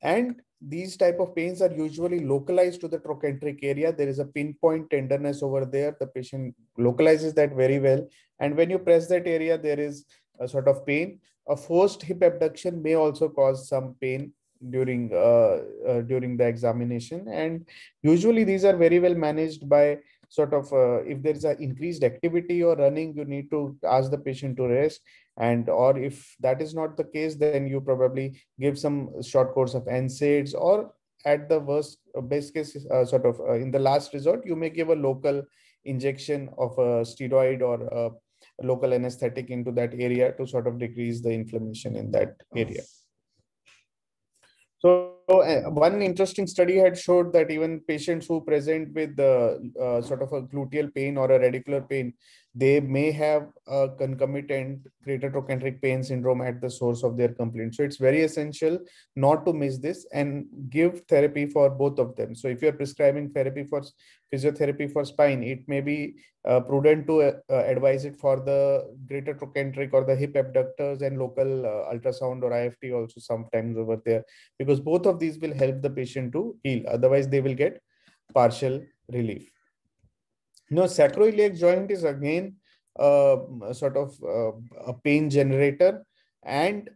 and these type of pains are usually localized to the trochanteric area. There is a pinpoint tenderness over there. The patient localizes that very well. And when you press that area, there is a sort of pain. A forced hip abduction may also cause some pain during uh, uh, during the examination and usually these are very well managed by sort of uh, if there is an increased activity or running you need to ask the patient to rest and or if that is not the case then you probably give some short course of NSAIDs or at the worst uh, best case uh, sort of uh, in the last resort you may give a local injection of a steroid or a local anesthetic into that area to sort of decrease the inflammation in that area so so uh, one interesting study had showed that even patients who present with uh, uh, sort of a gluteal pain or a radicular pain, they may have a concomitant greater trochanteric pain syndrome at the source of their complaint. So it's very essential not to miss this and give therapy for both of them. So if you're prescribing therapy for physiotherapy for spine, it may be uh, prudent to uh, advise it for the greater trochanteric or the hip abductors and local uh, ultrasound or IFT also sometimes over there because both of these will help the patient to heal. Otherwise, they will get partial relief. Now, sacroiliac joint is again uh, sort of uh, a pain generator and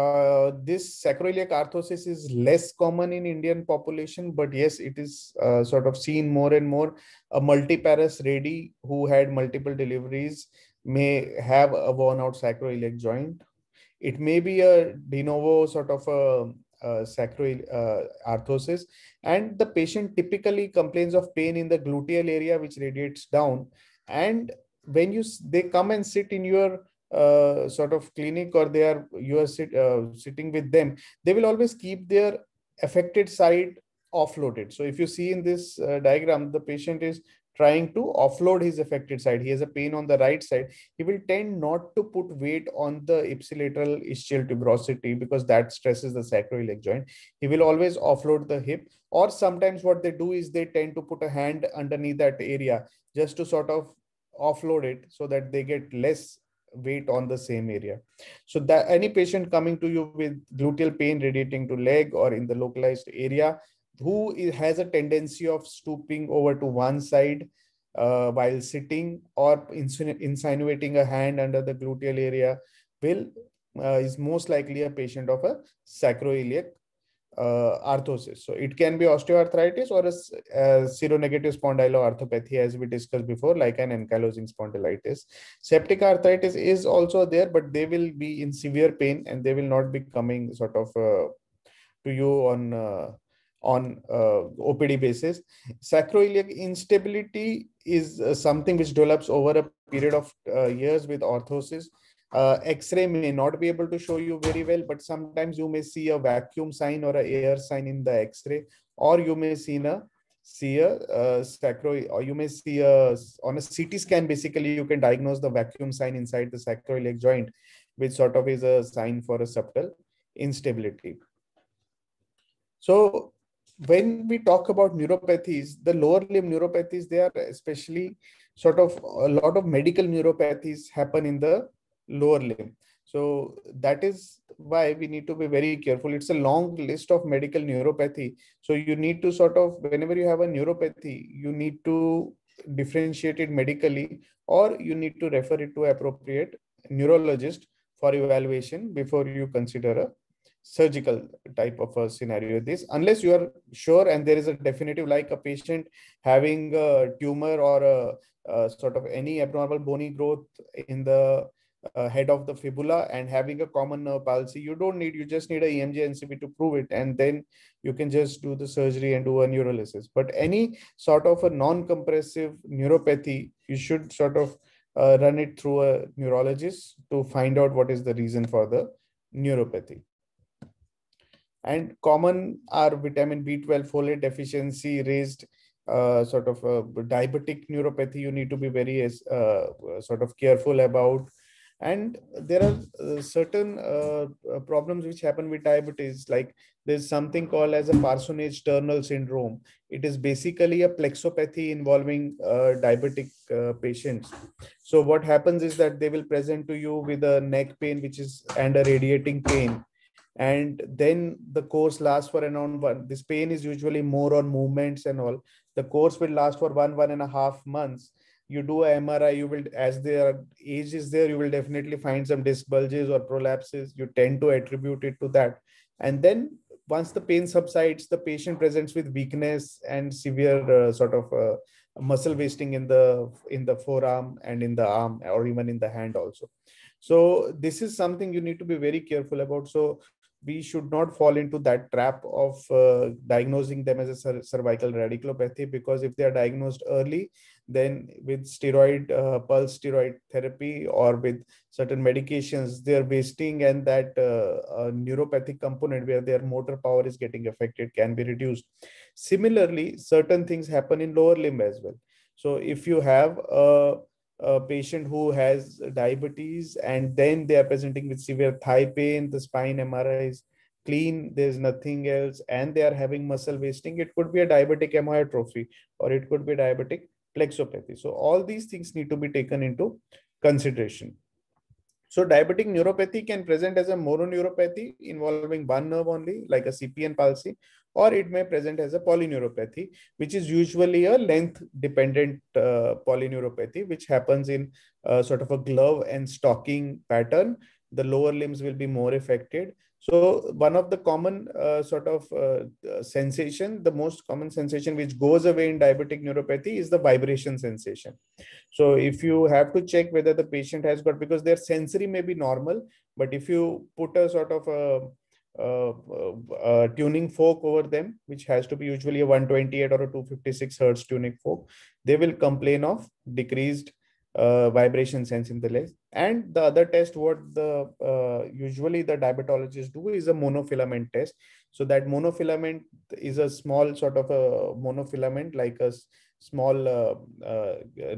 uh, this sacroiliac arthrosis is less common in Indian population, but yes, it is uh, sort of seen more and more. A multiparous ready who had multiple deliveries may have a worn out sacroiliac joint. It may be a de novo sort of a uh, sacroarthrosis uh, and the patient typically complains of pain in the gluteal area which radiates down and when you they come and sit in your uh, sort of clinic or they are you are sit, uh, sitting with them they will always keep their affected side offloaded so if you see in this uh, diagram the patient is trying to offload his affected side. He has a pain on the right side. He will tend not to put weight on the ipsilateral ischial tuberosity because that stresses the sacroiliac joint. He will always offload the hip. Or sometimes what they do is they tend to put a hand underneath that area just to sort of offload it so that they get less weight on the same area. So that any patient coming to you with gluteal pain radiating to leg or in the localized area, who has a tendency of stooping over to one side uh, while sitting or insinu- insinuating a hand under the gluteal area will uh, is most likely a patient of a sacroiliac uh, arthrosis. So it can be osteoarthritis or a, a seronegative spondyloarthropathy, as we discussed before, like an ankylosing spondylitis. Septic arthritis is also there, but they will be in severe pain and they will not be coming sort of uh, to you on uh, on uh, OPD basis. Sacroiliac instability is uh, something which develops over a period of uh, years with orthosis. Uh, X-ray may not be able to show you very well, but sometimes you may see a vacuum sign or a air sign in the X-ray, or you may see a see a uh, sacro or you may see a on a CT scan. Basically, you can diagnose the vacuum sign inside the sacroiliac joint, which sort of is a sign for a subtle instability. So when we talk about neuropathies, the lower limb neuropathies, they are especially sort of a lot of medical neuropathies happen in the lower limb. So that is why we need to be very careful. It's a long list of medical neuropathy. So you need to sort of, whenever you have a neuropathy, you need to differentiate it medically or you need to refer it to appropriate neurologist for evaluation before you consider a surgical type of a scenario this unless you are sure and there is a definitive like a patient having a tumor or a, a sort of any abnormal bony growth in the uh, head of the fibula and having a common nerve palsy you don't need you just need a emg C V to prove it and then you can just do the surgery and do a neurolysis but any sort of a non-compressive neuropathy you should sort of uh, run it through a neurologist to find out what is the reason for the neuropathy and common are vitamin b12 folate deficiency raised uh, sort of uh, diabetic neuropathy you need to be very uh, sort of careful about and there are uh, certain uh, problems which happen with diabetes like there's something called as a parsonage tunnel syndrome it is basically a plexopathy involving uh, diabetic patients so what happens is that they will present to you with a neck pain which is and a radiating pain and then the course lasts for around one this pain is usually more on movements and all the course will last for one one and a half months you do a mri you will as their age is there you will definitely find some disc bulges or prolapses you tend to attribute it to that and then once the pain subsides the patient presents with weakness and severe uh, sort of uh, muscle wasting in the in the forearm and in the arm or even in the hand also so this is something you need to be very careful about so we should not fall into that trap of uh, diagnosing them as a cer- cervical radiculopathy because if they are diagnosed early then with steroid uh, pulse steroid therapy or with certain medications their wasting and that uh, neuropathic component where their motor power is getting affected can be reduced similarly certain things happen in lower limb as well so if you have a a patient who has diabetes and then they are presenting with severe thigh pain, the spine MRI is clean, there's nothing else, and they are having muscle wasting, it could be a diabetic amyotrophy or it could be diabetic plexopathy. So all these things need to be taken into consideration. So diabetic neuropathy can present as a mononeuropathy involving one nerve only, like a CPN palsy, or it may present as a polyneuropathy, which is usually a length-dependent uh, polyneuropathy, which happens in uh, sort of a glove and stocking pattern the lower limbs will be more affected so one of the common uh, sort of uh, uh, sensation the most common sensation which goes away in diabetic neuropathy is the vibration sensation so if you have to check whether the patient has got because their sensory may be normal but if you put a sort of a, a, a, a tuning fork over them which has to be usually a 128 or a 256 hertz tuning fork they will complain of decreased uh, vibration sense in the legs. And the other test, what the uh, usually the diabetologists do is a monofilament test. So that monofilament is a small sort of a monofilament, like a small uh, uh,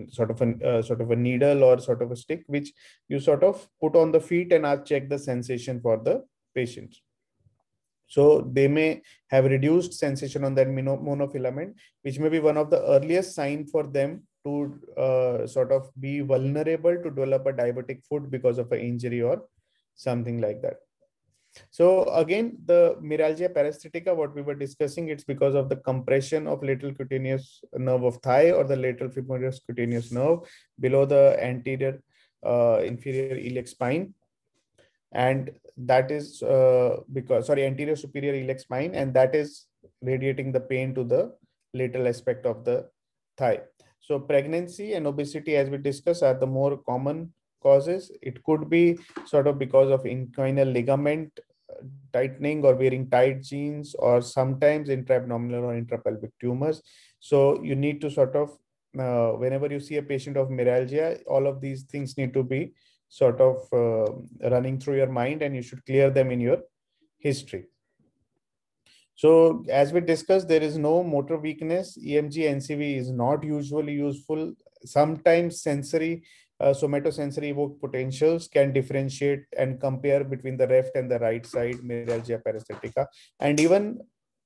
sort of a uh, sort of a needle or sort of a stick, which you sort of put on the feet and I'll check the sensation for the patient. So they may have reduced sensation on that monofilament, which may be one of the earliest sign for them to uh, sort of be vulnerable to develop a diabetic foot because of an injury or something like that. So again, the myalgia parasthetica, what we were discussing, it's because of the compression of lateral cutaneous nerve of thigh or the lateral femoral cutaneous nerve below the anterior uh, inferior iliac spine. And that is uh, because, sorry, anterior superior iliac spine, and that is radiating the pain to the lateral aspect of the thigh. So pregnancy and obesity, as we discussed, are the more common causes. It could be sort of because of inguinal ligament uh, tightening or wearing tight jeans or sometimes intra-abdominal or intrapelvic tumors. So you need to sort of, uh, whenever you see a patient of myalgia, all of these things need to be sort of uh, running through your mind and you should clear them in your history. So as we discussed, there is no motor weakness. EMG NCV is not usually useful. Sometimes sensory, uh, somatosensory evoked potentials can differentiate and compare between the left and the right side myalgia parasthetica. And even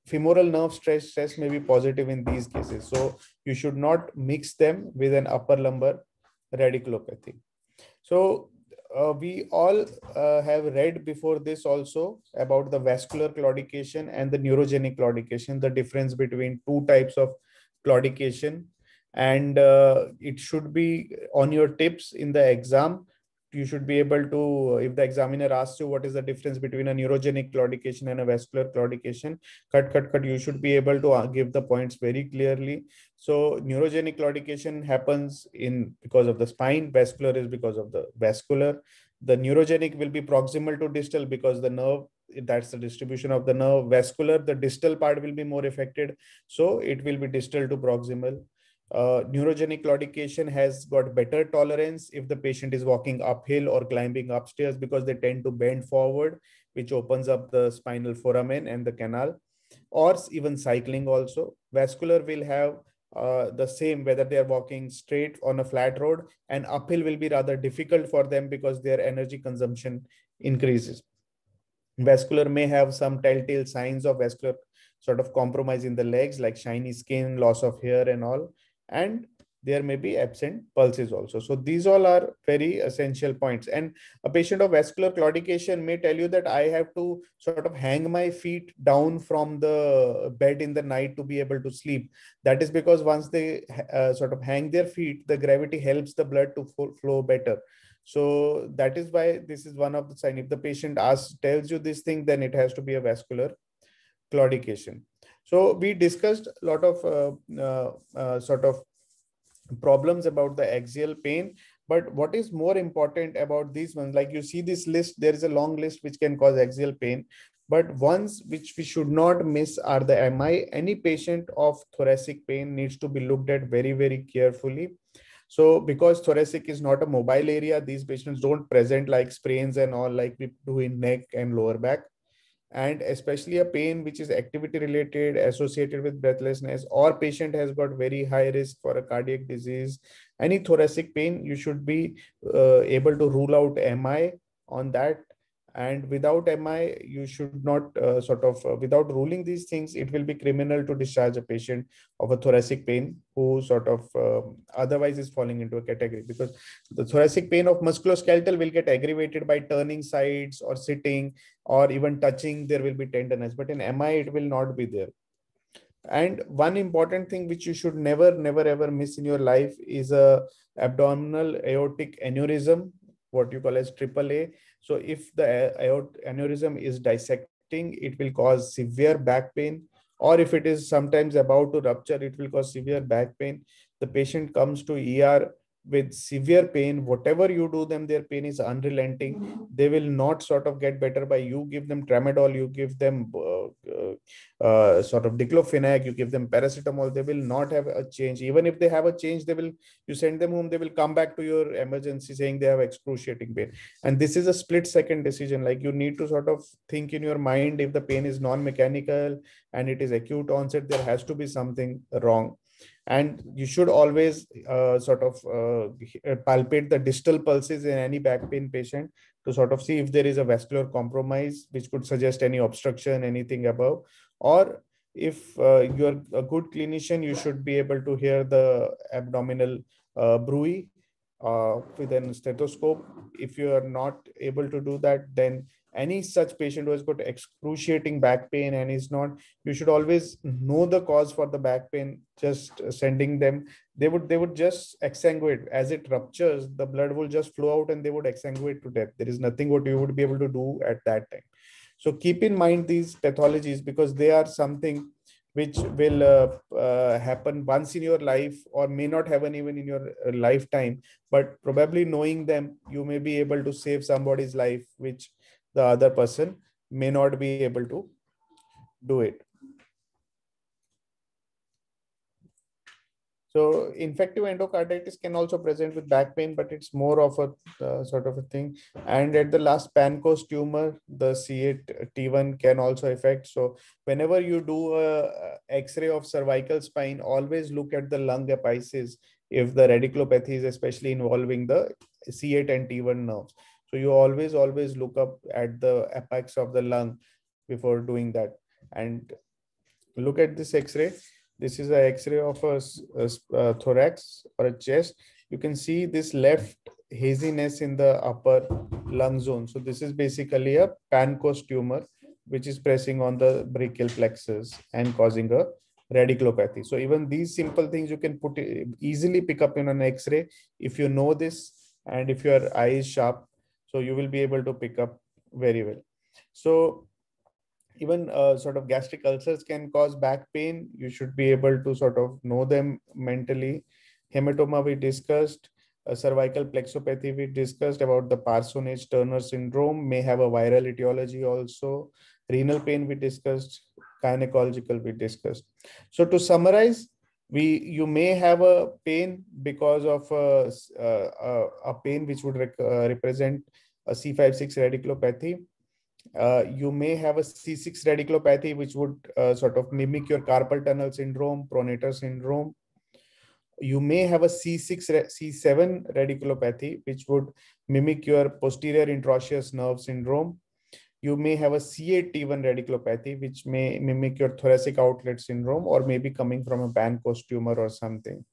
femoral nerve stress stress may be positive in these cases. So you should not mix them with an upper lumbar radiculopathy. So uh, we all uh, have read before this also about the vascular claudication and the neurogenic claudication, the difference between two types of claudication. And uh, it should be on your tips in the exam you should be able to uh, if the examiner asks you what is the difference between a neurogenic claudication and a vascular claudication cut cut cut you should be able to uh, give the points very clearly so neurogenic claudication happens in because of the spine vascular is because of the vascular the neurogenic will be proximal to distal because the nerve that's the distribution of the nerve vascular the distal part will be more affected so it will be distal to proximal uh, neurogenic claudication has got better tolerance if the patient is walking uphill or climbing upstairs because they tend to bend forward, which opens up the spinal foramen and the canal, or even cycling also. Vascular will have uh, the same whether they are walking straight on a flat road and uphill will be rather difficult for them because their energy consumption increases vascular may have some telltale signs of vascular sort of compromise in the legs like shiny skin loss of hair and all and there may be absent pulses also. So these all are very essential points. And a patient of vascular claudication may tell you that I have to sort of hang my feet down from the bed in the night to be able to sleep. That is because once they uh, sort of hang their feet, the gravity helps the blood to flow better. So that is why this is one of the sign. If the patient asks, tells you this thing, then it has to be a vascular claudication. So we discussed a lot of uh, uh, uh, sort of problems about the axial pain but what is more important about these ones like you see this list there is a long list which can cause axial pain but ones which we should not miss are the mi any patient of thoracic pain needs to be looked at very very carefully so because thoracic is not a mobile area these patients don't present like sprains and all like we do in neck and lower back and especially a pain which is activity related associated with breathlessness or patient has got very high risk for a cardiac disease any thoracic pain you should be uh, able to rule out mi on that and without mi you should not uh, sort of uh, without ruling these things it will be criminal to discharge a patient of a thoracic pain who sort of um, otherwise is falling into a category because the thoracic pain of musculoskeletal will get aggravated by turning sides or sitting or even touching there will be tenderness but in mi it will not be there and one important thing which you should never never ever miss in your life is a abdominal aortic aneurysm what you call as AAA. So if the aneurysm is dissecting, it will cause severe back pain. Or if it is sometimes about to rupture, it will cause severe back pain. The patient comes to ER with severe pain whatever you do them their pain is unrelenting mm-hmm. they will not sort of get better by you give them tramadol you give them uh, uh, uh, sort of diclofenac you give them paracetamol they will not have a change even if they have a change they will you send them home they will come back to your emergency saying they have excruciating pain and this is a split second decision like you need to sort of think in your mind if the pain is non mechanical and it is acute onset there has to be something wrong and you should always uh, sort of uh, uh, palpate the distal pulses in any back pain patient to sort of see if there is a vascular compromise which could suggest any obstruction anything above or if uh, you're a good clinician you should be able to hear the abdominal uh, bruit uh, with an stethoscope if you are not able to do that then any such patient who has got excruciating back pain and is not you should always know the cause for the back pain just sending them they would they would just exsanguinate as it ruptures the blood will just flow out and they would exsanguinate to death there is nothing what you would be able to do at that time so keep in mind these pathologies because they are something which will uh, uh, happen once in your life or may not happen even in your uh, lifetime but probably knowing them you may be able to save somebody's life which the other person may not be able to do it. So infective endocarditis can also present with back pain, but it's more of a uh, sort of a thing. And at the last Panco's tumor, the C8 uh, T1 can also affect. So whenever you do a X-ray of cervical spine, always look at the lung apices if the radiculopathy is especially involving the C8 and T1 nerves. So you always, always look up at the apex of the lung before doing that. And look at this X-ray. This is an X-ray of a, a, a thorax or a chest. You can see this left haziness in the upper lung zone. So this is basically a pancos tumor, which is pressing on the brachial plexus and causing a radiculopathy. So even these simple things you can put easily pick up in an X-ray. If you know this and if your eye is sharp, so you will be able to pick up very well. So even uh, sort of gastric ulcers can cause back pain. You should be able to sort of know them mentally. Hematoma we discussed. cervical plexopathy we discussed about the Parsonage Turner syndrome may have a viral etiology also. Renal pain we discussed. Gynecological we discussed. So to summarize, we you may have a pain because of a, uh, a, uh, uh, a pain which would rec- represent a C5-6 radiculopathy. Uh, you may have a C6 radiculopathy, which would uh, sort of mimic your carpal tunnel syndrome, pronator syndrome. You may have a C6, C7 radiculopathy, which would mimic your posterior interosseous nerve syndrome you may have a CAT1 radiculopathy, which may mimic your thoracic outlet syndrome or maybe coming from a Banco's tumor or something,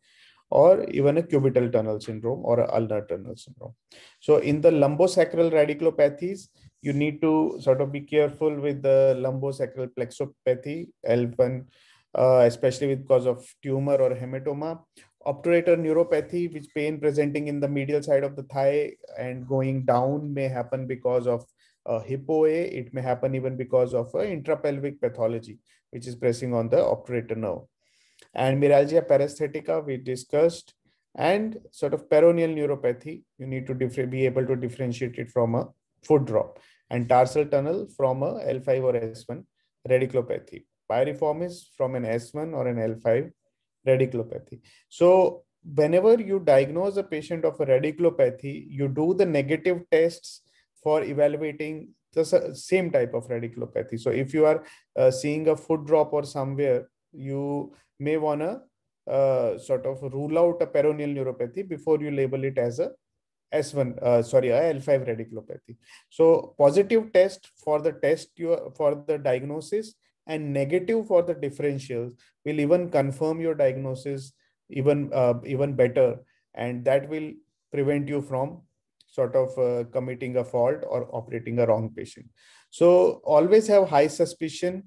or even a cubital tunnel syndrome or a ulnar tunnel syndrome. So in the lumbosacral radiculopathies, you need to sort of be careful with the lumbosacral plexopathy, L1, uh, especially with cause of tumor or hematoma, obturator neuropathy, which pain presenting in the medial side of the thigh and going down may happen because of uh, a It may happen even because of uh, intrapelvic pathology, which is pressing on the obturator nerve. And neuralgia parasthetica, we discussed, and sort of peroneal neuropathy, you need to be able to differentiate it from a foot drop, and tarsal tunnel from a L5 or S1 radiculopathy. Pyriformis from an S1 or an L5 radiculopathy. So whenever you diagnose a patient of a radiculopathy, you do the negative tests for evaluating the same type of radiculopathy. So if you are uh, seeing a foot drop or somewhere, you may want to uh, sort of rule out a peroneal neuropathy before you label it as a S1, uh, sorry, a L5 radiculopathy. So positive test for the test you for the diagnosis and negative for the differentials will even confirm your diagnosis even uh, even better, and that will prevent you from sort of uh, committing a fault or operating a wrong patient. So always have high suspicion.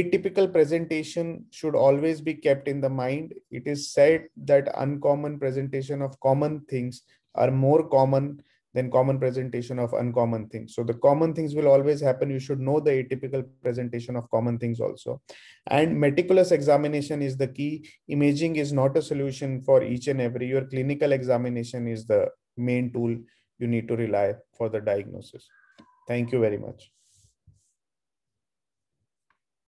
Atypical presentation should always be kept in the mind. It is said that uncommon presentation of common things are more common than common presentation of uncommon things. So the common things will always happen. You should know the atypical presentation of common things also. And meticulous examination is the key. Imaging is not a solution for each and every. Your clinical examination is the main tool you need to rely for the diagnosis. Thank you very much.